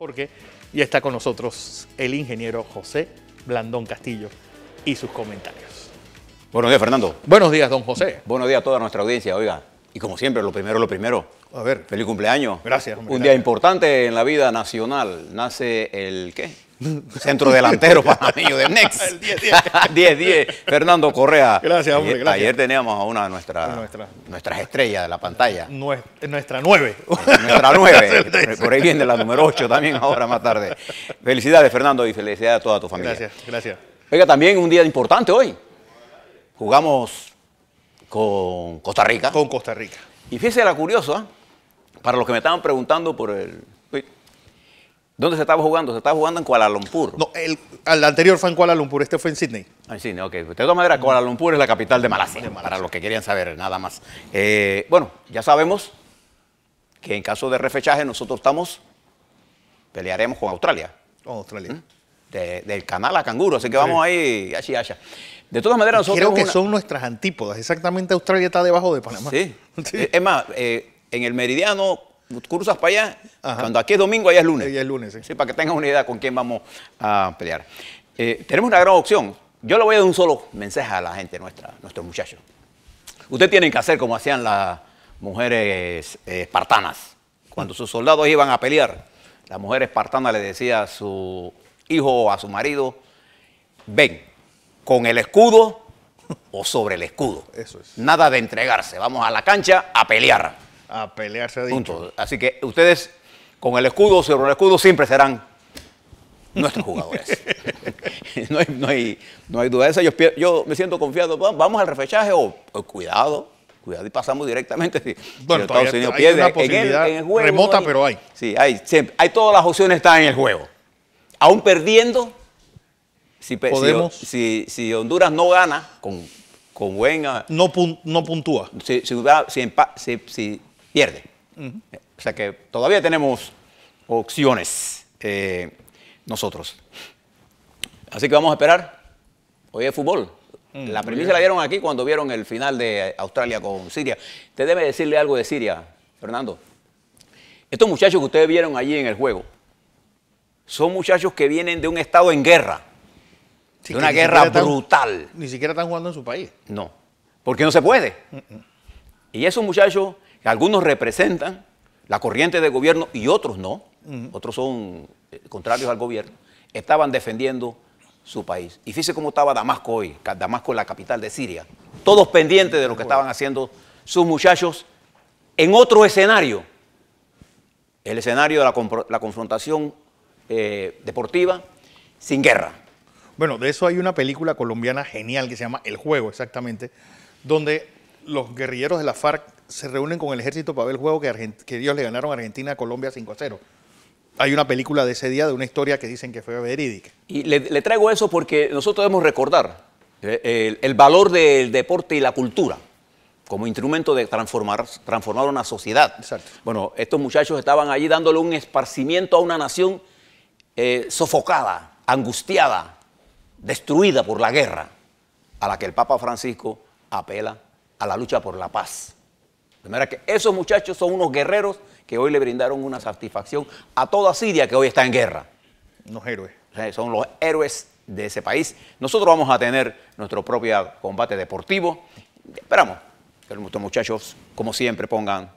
porque ya está con nosotros el ingeniero José Blandón Castillo y sus comentarios. Buenos días, Fernando. Buenos días, don José. Buenos días a toda nuestra audiencia, oiga. Y como siempre, lo primero, lo primero. A ver. Feliz cumpleaños. Gracias. Un día importante en la vida nacional. Nace el qué? Centro delantero panameño de Next. el 10-10. Fernando Correa. Gracias, hombre. Ayer, eh, gracias. ayer teníamos a una de nuestras, nuestras estrellas de la pantalla. nuestra 9. Eh, nuestra 9. Por ahí viene la número 8 también ahora más tarde. Felicidades, Fernando, y felicidades a toda tu familia. Gracias, gracias. Oiga, también un día importante hoy. Jugamos con Costa Rica. Con Costa Rica. Y fíjese la curiosa, ¿ah? para los que me estaban preguntando por el ¿dónde se estaba jugando? Se estaba jugando en Kuala Lumpur. No, el, anterior fue en Kuala Lumpur, este fue en Sydney. Ah, en Sydney, ok. De todas maneras, Kuala Lumpur es la capital de Malasia, para los que querían saber, nada más. Eh, bueno, ya sabemos que en caso de refechaje nosotros estamos, pelearemos con Australia. Con Australia. ¿Mm? del canal a canguro, así que vamos ahí, así, allá. De todas maneras, nosotros. Creo que son nuestras antípodas. Exactamente Australia está debajo de Panamá. Sí. Es más, eh, en el meridiano cruzas para allá. Cuando aquí es domingo, allá es lunes. Allá es lunes, sí. sí. Para que tengas una idea con quién vamos a pelear. Eh, tenemos una gran opción. Yo le voy a dar un solo mensaje a la gente nuestra, nuestros muchachos. Ustedes tienen que hacer como hacían las mujeres eh, espartanas. Cuando sus soldados iban a pelear, la mujer espartana le decía a su hijo o a su marido, ven, con el escudo o sobre el escudo. Eso es. Nada de entregarse. Vamos a la cancha a pelear. A pelearse de Así que ustedes con el escudo o sobre el escudo siempre serán nuestros jugadores. no, hay, duda de eso. Yo, me siento confiado. Vamos al refechaje o, oh, oh, cuidado. Cuidado y pasamos directamente. bueno, si Estados en juego. Remota, pero hay. Sí, hay, hay todas las opciones están en el juego. Aún perdiendo, si, si, Honduras no gana con, con buena... No, no puntúa. Si, pierde. O sea que todavía tenemos opciones eh, nosotros. Así que vamos a esperar. Hoy es fútbol. Mm, la premisa la dieron aquí cuando vieron el final de Australia con Siria. Usted debe decirle algo de Siria, Fernando. Estos muchachos que ustedes vieron allí en el juego son muchachos que vienen de un estado en guerra de una guerra brutal. ni siquiera están jugando en su país. No, porque no se puede. Y esos muchachos, algunos representan la corriente de gobierno y otros no, mm-hmm. otros son eh, contrarios al gobierno, estaban defendiendo su país. Y fíjese cómo estaba Damasco hoy, Damasco la capital de Siria, todos pendientes de lo que estaban haciendo sus muchachos en otro escenario, el escenario de la, confrontación eh, deportiva sin guerra. Bueno, de eso hay una película colombiana genial que se llama El Juego, exactamente, donde los guerrilleros de la FARC se reúnen con el ejército para ver el juego que, ellos le ganaron a Argentina a Colombia 5 a 0. Hay una película de ese día, de una historia que dicen que fue verídica. Y le, traigo eso porque nosotros debemos recordar eh, el, valor del deporte y la cultura como instrumento de transformar, una sociedad. Bueno, estos muchachos estaban allí dándole un esparcimiento a una nación eh, sofocada, angustiada, destruida por la guerra, a la que el Papa Francisco apela a la lucha por la paz. De manera que esos muchachos son unos guerreros que hoy le brindaron una satisfacción a toda Siria que hoy está en guerra. Los héroes. Son los héroes de ese país. Nosotros vamos a tener nuestro propio combate deportivo. Esperamos que nuestros muchachos, como siempre, pongan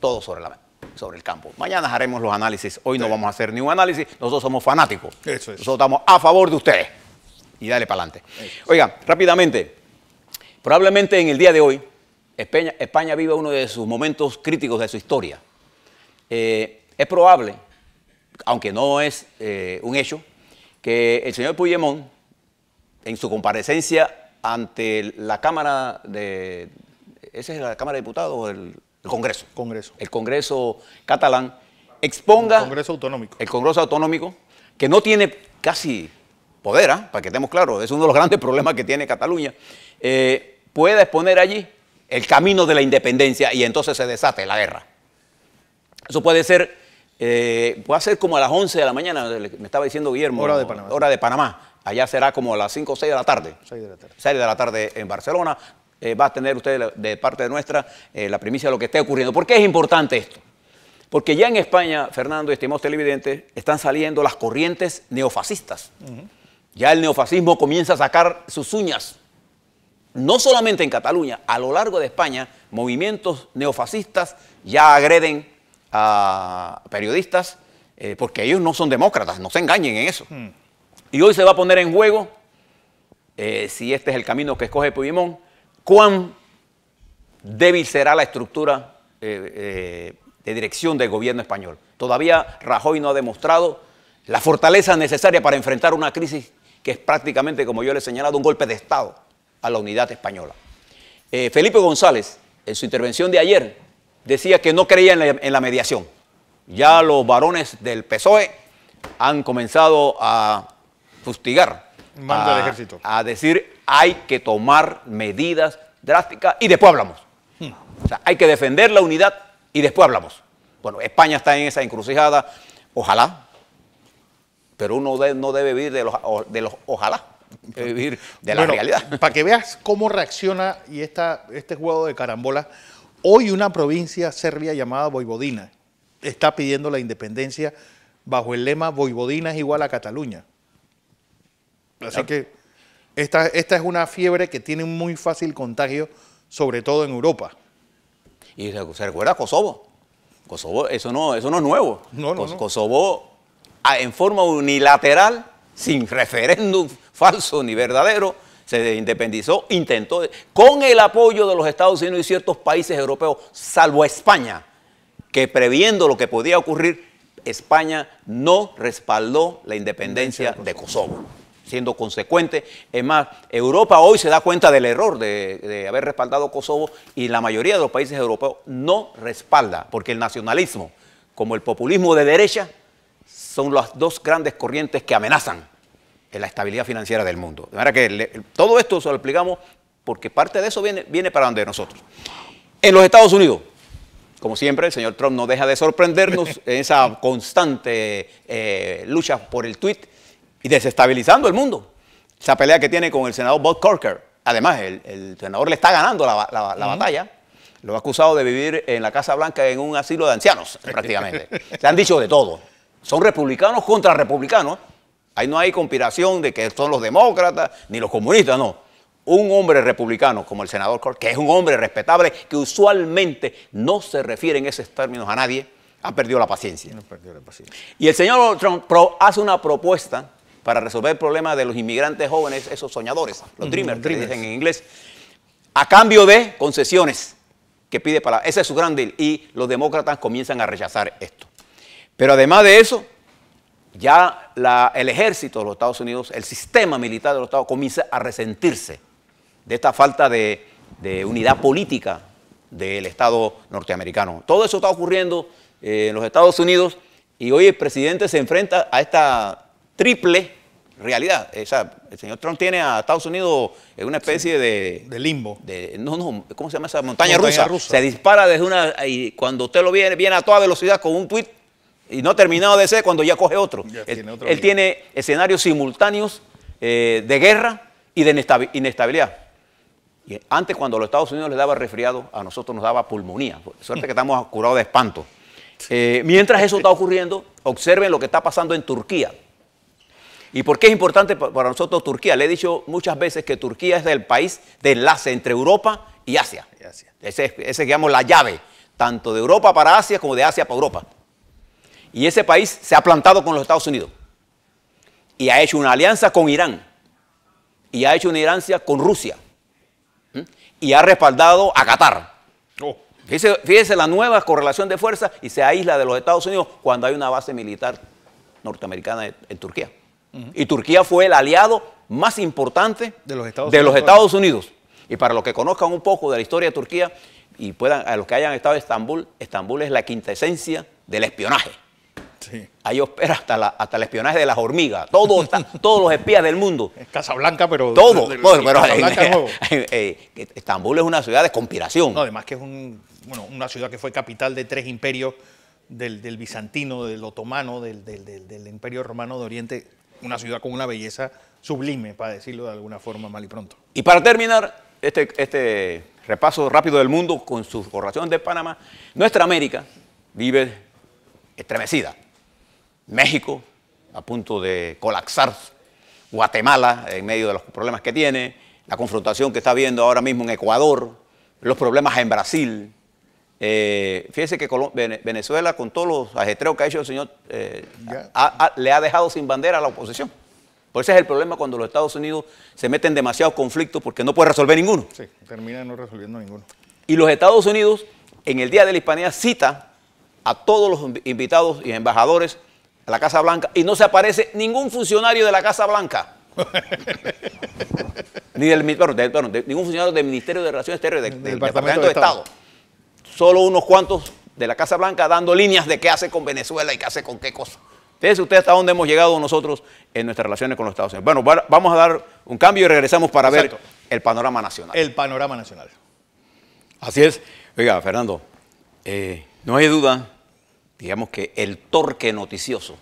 todo sobre la mesa sobre el campo. Mañana haremos los análisis. Hoy no vamos a hacer ni un análisis. Nosotros somos fanáticos. Nosotros estamos a favor de ustedes. Y dale para adelante. Oigan, rápidamente, probablemente en el día de hoy, España, España viva uno de sus momentos críticos de su historia. Eh, es probable, aunque no es eh, un hecho, que el señor Puigdemont, en su comparecencia ante la Cámara de... ¿Esa es la Cámara de Diputados el, Congreso. Congreso. El Congreso catalán exponga... El Congreso Autonómico. El Congreso Autonómico, que no tiene casi poder, ¿ah? para que estemos claros, es uno de los grandes problemas que tiene Cataluña, eh, pueda exponer allí el camino de la independencia y entonces se desate la guerra. Eso puede ser, eh, puede ser como a las 11 de la mañana, me estaba diciendo Guillermo. Hora de Panamá. Hora de Panamá. Allá será como a las 5 o 6 de la tarde. 6 de la tarde. 6 de la tarde en Barcelona, eh, va a tener usted de parte nuestra eh, la primicia de lo que esté ocurriendo. ¿Por qué es importante esto? Porque ya en España, Fernando y estimados televidentes, están saliendo las corrientes neofascistas. Ya el neofascismo comienza a sacar sus uñas. No solamente en Cataluña, a lo largo de España, movimientos neofascistas ya agreden a periodistas eh, porque ellos no son demócratas, no se engañen en eso. Mm. Y hoy se va a poner en juego, si este es el camino que escoge Puigdemont, cuán débil será la estructura eh, eh, de dirección del gobierno español. Todavía Rajoy no ha demostrado la fortaleza necesaria para enfrentar una crisis que es prácticamente, como yo le he señalado, un golpe de Estado a la unidad española. Eh, Felipe González, en su intervención de ayer, decía que no creía en la, mediación. Ya los varones del PSOE han comenzado a fustigar, ejército. a decir hay que tomar medidas drásticas y después hablamos. Hmm. O sea, hay que defender la unidad y después hablamos. Bueno, España está en esa encrucijada, ojalá, pero uno no debe vivir de los, ojalá, debe vivir de la realidad. Para que veas cómo reacciona y este juego de carambola, hoy una provincia serbia llamada Voivodina está pidiendo la independencia bajo el lema Voivodina es igual a Cataluña. Así que esta, es una fiebre que tiene muy fácil contagio, sobre todo en Europa. Y se recuerda a Kosovo. Kosovo, eso no, eso no es nuevo. Kosovo, en forma unilateral, sin referéndum falso ni verdadero, se independizó, intentó, con el apoyo de los Estados Unidos y ciertos países europeos, salvo España, que previendo lo que podía ocurrir, España no respaldó la independencia de Kosovo siendo consecuente. Es más, Europa hoy se da cuenta del error de, haber respaldado Kosovo y la mayoría de los países europeos no respalda, porque el nacionalismo, como el populismo de derecha, son las dos grandes corrientes que amenazan la estabilidad financiera del mundo. De manera que todo esto se lo explicamos porque parte de eso viene, viene para donde nosotros. En los Estados Unidos, como siempre, el señor Trump no deja de sorprendernos en esa constante eh, lucha por el tweet y desestabilizando el mundo. Esa pelea que tiene con el senador Bob Corker. Además, el, senador le está ganando la, batalla. Lo ha acusado de vivir en la Casa Blanca en un asilo de ancianos, prácticamente. Se han dicho de todo. Son republicanos contra republicanos. Ahí no hay conspiración de que son los demócratas ni los comunistas, no. Un hombre republicano como el senador Corker, que es un hombre respetable, que usualmente no se refiere en esos términos a nadie, ha perdido la paciencia. Y el señor Trump hace una propuesta para resolver el problema de los inmigrantes jóvenes, esos soñadores, los dreamers, en inglés, a cambio de concesiones que pide para... Ese es su gran deal. Y los demócratas comienzan a rechazar esto. Pero además de eso, ya el ejército de los Estados Unidos, el sistema militar de los Estados comienza a resentirse de esta falta de, unidad política del Estado norteamericano. Todo eso está ocurriendo eh, en los Estados Unidos y hoy el presidente se enfrenta a esta triple realidad. el señor Trump tiene a Estados Unidos en una especie de... De limbo. De, no, no, ¿cómo se llama esa montaña, rusa? Se dispara desde una... Y cuando usted lo viene, viene a toda velocidad con un tuit y no ha terminado de ser cuando ya coge otro. él tiene, escenarios simultáneos eh, de guerra y de inestabilidad. antes cuando los Estados Unidos les daba resfriado, a nosotros nos daba pulmonía. Suerte que estamos curados de espanto. Eh, mientras eso está ocurriendo, observen lo que está pasando en Turquía. ¿Y por qué es importante para nosotros Turquía? Le he dicho muchas veces que Turquía es el país de enlace entre Europa y Asia. Esa es, Ese, digamos, la llave, tanto de Europa para Asia como de Asia para Europa. Y ese país se ha plantado con los Estados Unidos. Y ha hecho una alianza con Irán. Y ha hecho una alianza con Rusia. ¿Mm? Y ha respaldado a Qatar. Oh. Fíjense Fíjese, la nueva correlación de fuerzas y se aísla de los Estados Unidos cuando hay una base militar norteamericana en Turquía. Y Turquía fue el aliado más importante de los Estados, Unidos, Y para los que conozcan un poco de la historia de Turquía y puedan, a los que hayan estado en Estambul, Estambul es la quintesencia del espionaje. Ahí opera hasta, hasta el espionaje de las hormigas. Todo todos los espías del mundo. Es Casablanca, pero. Todo. Estambul es una ciudad de conspiración. No, además que es una ciudad que fue capital de tres imperios: del, bizantino, del otomano, del, del, Imperio Romano de Oriente una ciudad con una belleza sublime, para decirlo de alguna forma mal y pronto. Y para terminar este, este repaso rápido del mundo con su correlación de Panamá, nuestra América vive estremecida. México a punto de colapsar, Guatemala en medio de los problemas que tiene, la confrontación que está viendo ahora mismo en Ecuador, los problemas en Brasil, eh, fíjense que Venezuela, con todos los ajetreos que ha hecho el señor, eh, le ha dejado sin bandera a la oposición. Por pues eso es el problema cuando los Estados Unidos se meten en demasiados conflictos porque no puede resolver ninguno. Sí, termina no resolviendo ninguno. Y los Estados Unidos, en el Día de la Hispanidad, cita a todos los invitados y embajadores a la Casa Blanca y no se aparece ningún funcionario de la Casa Blanca. Ni del, ningún funcionario del Ministerio de Relaciones Exteriores, del, Departamento, de Estado solo unos cuantos de la Casa Blanca dando líneas de qué hace con Venezuela y qué hace con qué cosa. Ustedes ¿usted hasta dónde hemos llegado nosotros en nuestras relaciones con los Estados Unidos. Bueno, vamos a dar un cambio y regresamos para ver el panorama nacional. El panorama nacional. Así es. Oiga, Fernando, eh, no hay duda, digamos que el torque noticioso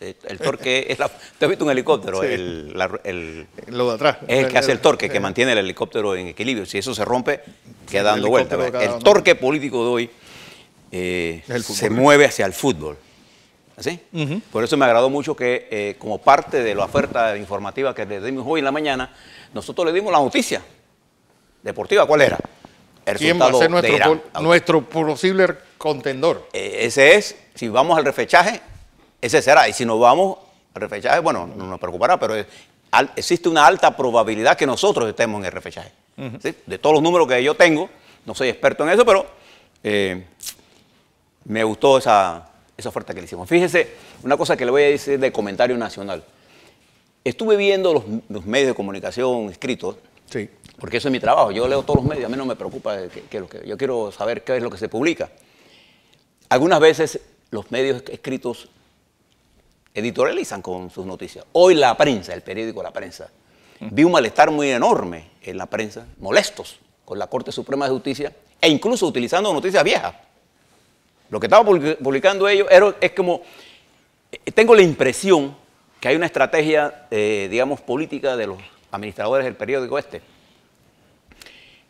eh, el torque es la... has visto un helicóptero? El, Lo de atrás. Es el que hace el torque, que mantiene el helicóptero en equilibrio. Si eso se rompe, queda dando vuelta, El torque político de hoy eh, se mueve hacia el fútbol. ¿Así? Por eso me agradó mucho que, eh, como parte de la oferta informativa que le dimos hoy en la mañana, nosotros le dimos la noticia deportiva. ¿Cuál era? ¿Quién va a ser nuestro, posible contendor? ese es, si vamos al refechaje ese será. Y si nos vamos al refechaje, bueno, no nos preocupará, pero existe una alta probabilidad que nosotros estemos en el refechaje. De todos los números que yo tengo, no soy experto en eso, pero eh, me gustó esa, oferta que le hicimos. Fíjese, una cosa que le voy a decir de comentario nacional. Estuve viendo los, medios de comunicación escritos, sí. porque eso es mi trabajo. Yo leo todos los medios, a mí no me preocupa que, lo que yo quiero saber qué es lo que se publica. Algunas veces los medios escritos editorializan con sus noticias. Hoy la prensa, el periódico La Prensa, vi un malestar muy enorme en la prensa, molestos con la Corte Suprema de Justicia e incluso utilizando noticias viejas. Lo que estaban publicando ellos es como, eh, tengo la impresión que hay una estrategia, eh, digamos, política de los administradores del periódico este,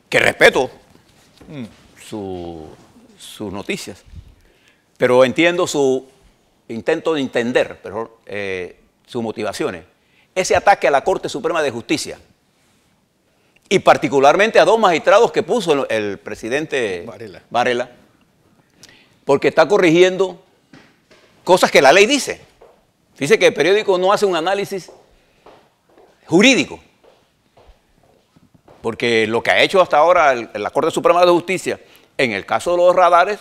que respeto mm. sus noticias, pero entiendo su intento de entender eh, sus motivaciones, ese ataque a la Corte Suprema de Justicia y particularmente a dos magistrados que puso el presidente Varela, porque está corrigiendo cosas que la ley dice. Dice que el periódico no hace un análisis jurídico, porque lo que ha hecho hasta ahora la Corte Suprema de Justicia en el caso de los radares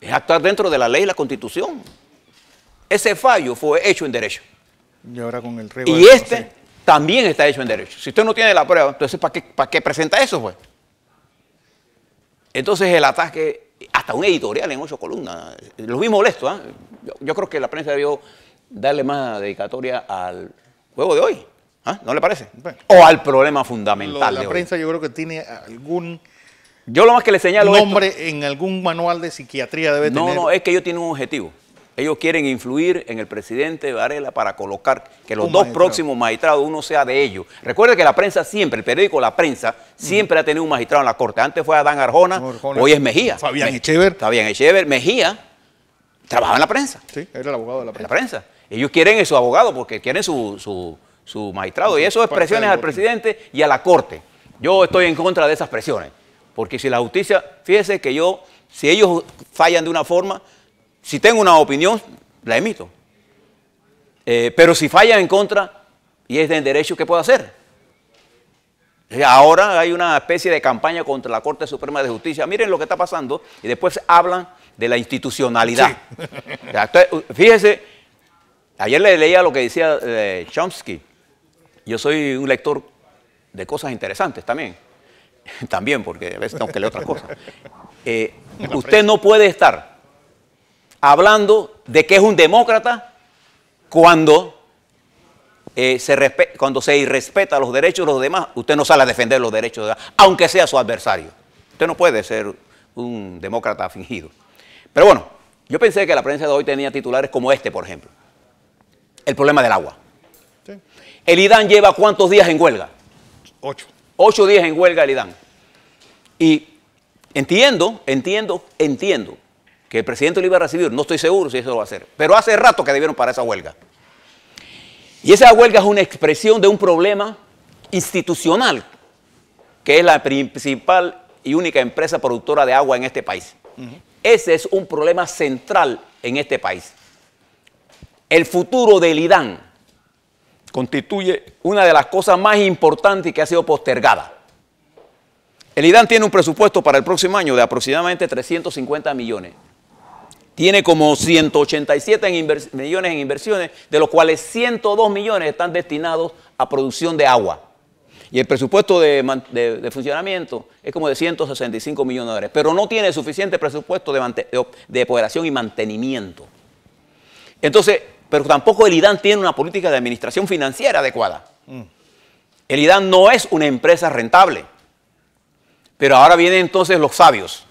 es actuar dentro de la ley y la constitución ese fallo fue hecho en derecho. Y ahora con el Y este también está hecho en derecho. Si usted no tiene la prueba, entonces ¿para qué, presenta eso, fue? Pues? Entonces el ataque, hasta un editorial en ocho columnas, lo vi molesto, ¿ah? yo, creo que la prensa debió darle más dedicatoria al juego de hoy, ¿ah? ¿no le parece? o al problema fundamental. la prensa yo creo que tiene algún... Yo lo más que le señalo... Nombre en algún manual de psiquiatría debe no, tener... No, no, es que yo tiene un objetivo. Ellos quieren influir en el presidente Varela para colocar que los dos próximos magistrados, uno sea de ellos. Recuerde que la prensa siempre, el periódico La Prensa, siempre ha tenido un magistrado en la corte. Antes fue Adán Arjona, hoy es Mejía. Fabián Echever. Fabián Echever, Mejía, trabajaba en la prensa. Sí, era el abogado de la prensa. La prensa. Ellos quieren a su abogado porque quieren su, su, su magistrado. Y eso es presiones al presidente y a la corte. Yo estoy en contra de esas presiones. Porque si la justicia, fíjese que yo, si ellos fallan de una forma, si tengo una opinión, la emito. Eh, pero si falla en contra y es de derecho, ¿qué puedo hacer? Eh, ahora hay una especie de campaña contra la Corte Suprema de Justicia. Miren lo que está pasando y después hablan de la institucionalidad. fíjese, ayer le leía lo que decía eh, Chomsky. Yo soy un lector de cosas interesantes también. también, porque a veces tengo que leer otras cosas. usted no puede estar hablando de que es un demócrata cuando, eh, se, cuando se irrespeta los derechos de los demás. Usted no sale a defender los derechos de los demás, aunque sea su adversario. Usted no puede ser un demócrata fingido. Pero bueno, yo pensé que la prensa de hoy tenía titulares como este, por ejemplo. El problema del agua. El IDAN lleva cuántos días en huelga? Ocho. Ocho días en huelga el IDAN. Y entiendo, entiendo, entiendo que el presidente lo iba a recibir, no estoy seguro si eso lo va a hacer, pero hace rato que debieron para esa huelga. Y esa huelga es una expresión de un problema institucional, que es la principal y única empresa productora de agua en este país. Ese es un problema central en este país. El futuro del IDAN constituye una de las cosas más importantes que ha sido postergada. El IDAN tiene un presupuesto para el próximo año de aproximadamente 350 millones tiene como 187 millones en inversiones, de los cuales 102 millones están destinados a producción de agua. Y el presupuesto de, funcionamiento es como de 165 millones de dólares, pero no tiene suficiente presupuesto de, de operación y mantenimiento. Entonces, pero tampoco el IDAN tiene una política de administración financiera adecuada. Mm. El IDAN no es una empresa rentable. Pero ahora vienen entonces los sabios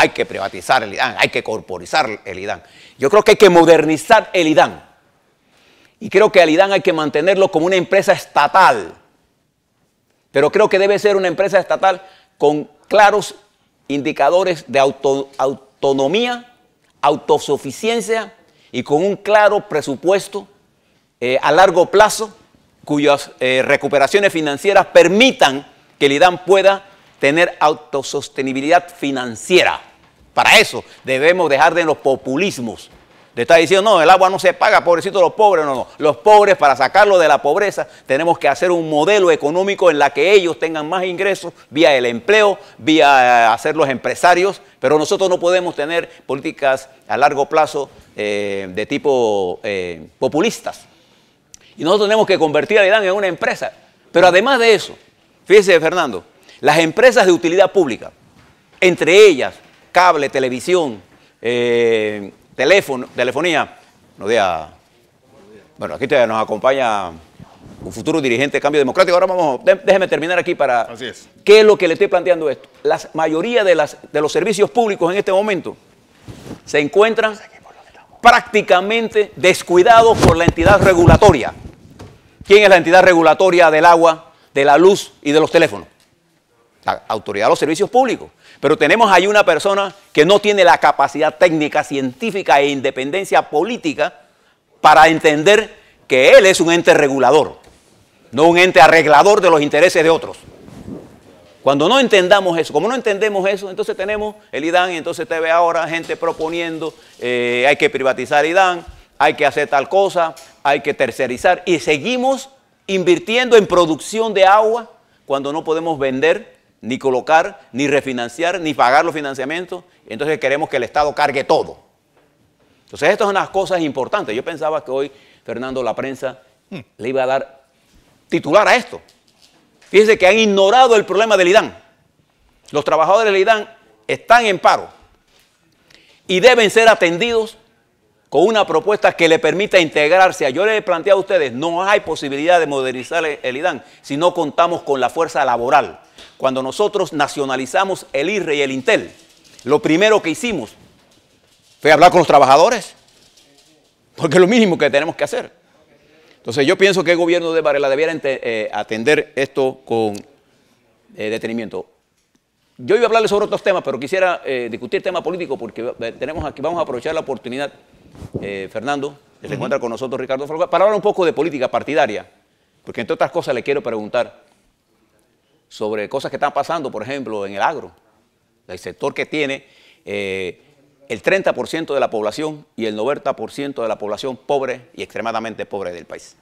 hay que privatizar el IDAN, hay que corporizar el IDAN. Yo creo que hay que modernizar el IDAN. Y creo que al IDAN hay que mantenerlo como una empresa estatal. Pero creo que debe ser una empresa estatal con claros indicadores de autonomía, autosuficiencia y con un claro presupuesto eh, a largo plazo cuyas eh, recuperaciones financieras permitan que el IDAN pueda tener autosostenibilidad financiera. Para eso debemos dejar de los populismos. de está diciendo, no, el agua no se paga, pobrecito los pobres. No, no. Los pobres, para sacarlos de la pobreza, tenemos que hacer un modelo económico en la que ellos tengan más ingresos vía el empleo, vía eh, hacer los empresarios. Pero nosotros no podemos tener políticas a largo plazo eh, de tipo eh, populistas. Y nosotros tenemos que convertir a Irán en una empresa. Pero además de eso, fíjese, Fernando, las empresas de utilidad pública, entre ellas cable, televisión, eh, teléfono, telefonía. no Bueno, aquí nos acompaña un futuro dirigente de Cambio Democrático. Ahora vamos, déjeme terminar aquí para... ¿Qué es lo que le estoy planteando esto? La mayoría de, las, de los servicios públicos en este momento se encuentran prácticamente descuidados por la entidad regulatoria. ¿Quién es la entidad regulatoria del agua, de la luz y de los teléfonos? la autoridad de los servicios públicos. Pero tenemos ahí una persona que no tiene la capacidad técnica, científica e independencia política para entender que él es un ente regulador, no un ente arreglador de los intereses de otros. Cuando no entendamos eso, como no entendemos eso, entonces tenemos el IDAN y entonces te ve ahora gente proponiendo, eh, hay que privatizar IDAN, hay que hacer tal cosa, hay que tercerizar y seguimos invirtiendo en producción de agua cuando no podemos vender ni colocar, ni refinanciar, ni pagar los financiamientos. Entonces queremos que el Estado cargue todo. Entonces, estas son las cosas importantes. Yo pensaba que hoy, Fernando, la prensa hmm. le iba a dar titular a esto. Fíjense que han ignorado el problema del IDAN. Los trabajadores del IDAN están en paro y deben ser atendidos con una propuesta que le permita integrarse. Yo les he planteado a ustedes, no hay posibilidad de modernizar el IDAN si no contamos con la fuerza laboral. Cuando nosotros nacionalizamos el IRRE y el Intel, lo primero que hicimos fue hablar con los trabajadores, porque es lo mínimo que tenemos que hacer. Entonces yo pienso que el gobierno de Varela debiera eh, atender esto con eh, detenimiento. Yo iba a hablarle sobre otros temas, pero quisiera eh, discutir tema político porque tenemos vamos a aprovechar la oportunidad, Fernando, que se encuentra con nosotros Ricardo para hablar un poco de política partidaria, porque entre otras cosas le quiero preguntar sobre cosas que están pasando, por ejemplo, en el agro, el sector que tiene eh, el 30% de la población y el 90% de la población pobre y extremadamente pobre del país.